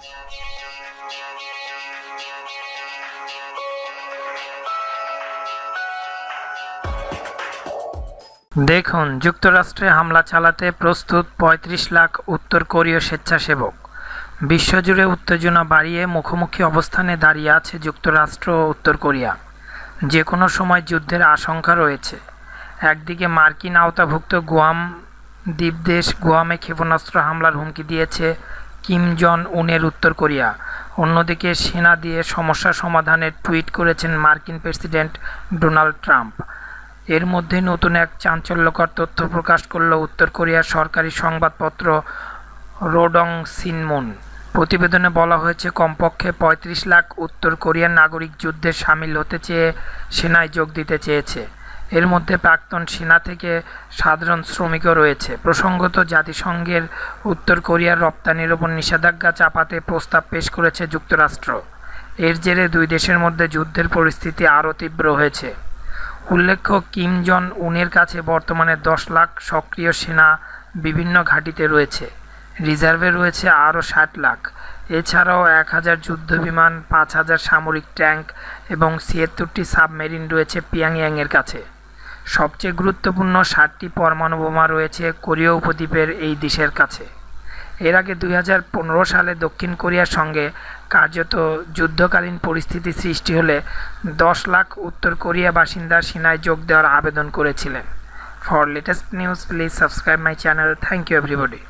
দেখুন যুক্তরাষ্ট্রে হামলা চালাতে প্রস্তুত ৩৫ লাখ উত্তর কোরীয় স্বেচ্ছাসেবক বিশ্বজুড়ে উত্তেজনা বাড়িয়ে মুখোমুখি অবস্থানে দাঁড়িয়ে আছে যুক্তরাষ্ট্র ও উত্তর কোরিয়া যে কোনো সময় যুদ্ধের আশঙ্কা রয়েছে একদিকে মার্কিন আওতাভুক্ত গুয়াম দ্বীপদেশ গুয়ামে ক্ষেপণাস্ত্র হামলার হুমকি দিয়েছে কিম জন উনের উত্তর কোরিয়া অন্যদিকে সেনা দিয়ে সমস্যা সমাধানের টুইট করেছেন মার্কিন প্রেসিডেন্ট ডোনাল্ড ট্রাম্প এর মধ্যে নতুন এক চাঞ্চল্যকর তথ্য প্রকাশ করল উত্তর কোরিয়ার সরকারি সংবাদপত্র রোডং সিনমুন প্রতিবেদনে বলা হয়েছে কমপক্ষে ৩৫ লাখ উত্তর কোরিয়ার নাগরিক যুদ্ধে সামিল হতে চেয়ে সেনায় যোগ দিতে চেয়েছে এর মধ্যে প্রাক্তন সেনা থেকে সাধারণ শ্রমিকও রয়েছে প্রসঙ্গত জাতিসংঘের উত্তর কোরিয়ার রপ্তানির ওপর নিষেধাজ্ঞা চাপাতে প্রস্তাব পেশ করেছে যুক্তরাষ্ট্র এর জেরে দুই দেশের মধ্যে যুদ্ধের পরিস্থিতি আরও তীব্র হয়েছে উল্লেখ্য কিম জন উনের কাছে বর্তমানে দশ লাখ সক্রিয় সেনা বিভিন্ন ঘাঁটিতে রয়েছে রিজার্ভে রয়েছে আরও ষাট লাখ এছাড়াও এক হাজার যুদ্ধবিমান পাঁচ হাজার সামরিক ট্যাঙ্ক এবং ছিয়াত্তরটি সাবমেরিন রয়েছে পিয়াংয়াংয়ের কাছে সবচেয়ে গুরুত্বপূর্ণ ষাটটি পরমাণু বোমা রয়েছে কোরীয় উপদ্বীপের এই দেশের কাছে এর আগে দুই সালে দক্ষিণ কোরিয়ার সঙ্গে কার্যত যুদ্ধকালীন পরিস্থিতি সৃষ্টি হলে দশ লাখ উত্তর কোরিয়া বাসিন্দা সিনায় যোগ দেওয়ার আবেদন করেছিলেন for latest news please subscribe my channel thank you everybody